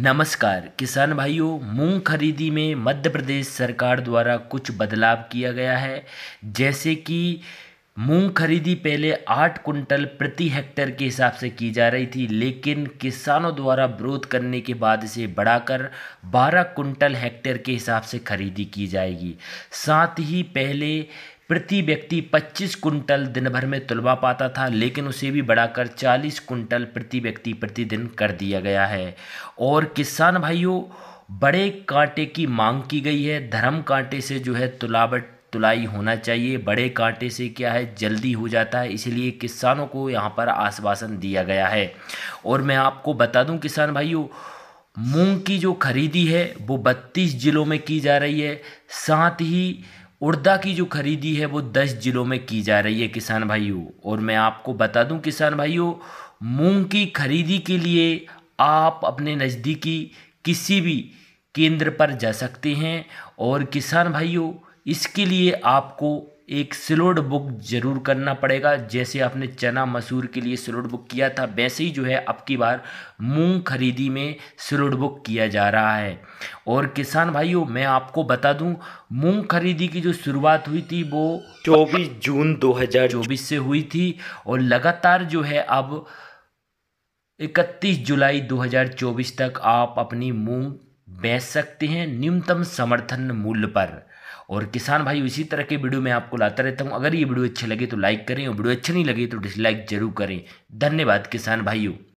नमस्कार किसान भाइयों मूंग खरीदी में मध्य प्रदेश सरकार द्वारा कुछ बदलाव किया गया है जैसे कि मूंग खरीदी पहले आठ कुंटल प्रति हेक्टर के हिसाब से की जा रही थी लेकिन किसानों द्वारा विरोध करने के बाद इसे बढ़ाकर बारह कुंटल हेक्टर के हिसाब से खरीदी की जाएगी साथ ही पहले प्रति व्यक्ति 25 कुंटल दिन भर में तुलवा पाता था लेकिन उसे भी बढ़ाकर 40 कुंटल प्रति व्यक्ति प्रतिदिन कर दिया गया है और किसान भाइयों बड़े कांटे की मांग की गई है धर्म कांटे से जो है तुलावट तुलाई होना चाहिए बड़े कांटे से क्या है जल्दी हो जाता है इसलिए किसानों को यहाँ पर आश्वासन दिया गया है और मैं आपको बता दूँ किसान भाइयों मूंग की जो खरीदी है वो बत्तीस ज़िलों में की जा रही है साथ ही उड़दा की जो खरीदी है वो दस जिलों में की जा रही है किसान भाइयों और मैं आपको बता दूं किसान भाइयों मूंग की खरीदी के लिए आप अपने नज़दीकी किसी भी केंद्र पर जा सकते हैं और किसान भाइयों इसके लिए आपको एक स्लोड बुक ज़रूर करना पड़ेगा जैसे आपने चना मसूर के लिए स्लोड बुक किया था वैसे ही जो है अब की बार मूंग खरीदी में स्लोड बुक किया जा रहा है और किसान भाइयों मैं आपको बता दूं मूंग खरीदी की जो शुरुआत हुई थी वो 24 जून 2024 से हुई थी और लगातार जो है अब 31 जुलाई 2024 तक आप अपनी मूंग बेच सकते हैं न्यूनतम समर्थन मूल्य पर और किसान भाई इसी तरह के वीडियो मैं आपको लाता रहता हूँ अगर ये वीडियो अच्छे लगे तो लाइक करें और वीडियो अच्छे नहीं लगे तो डिसलाइक जरूर करें धन्यवाद किसान भाइयों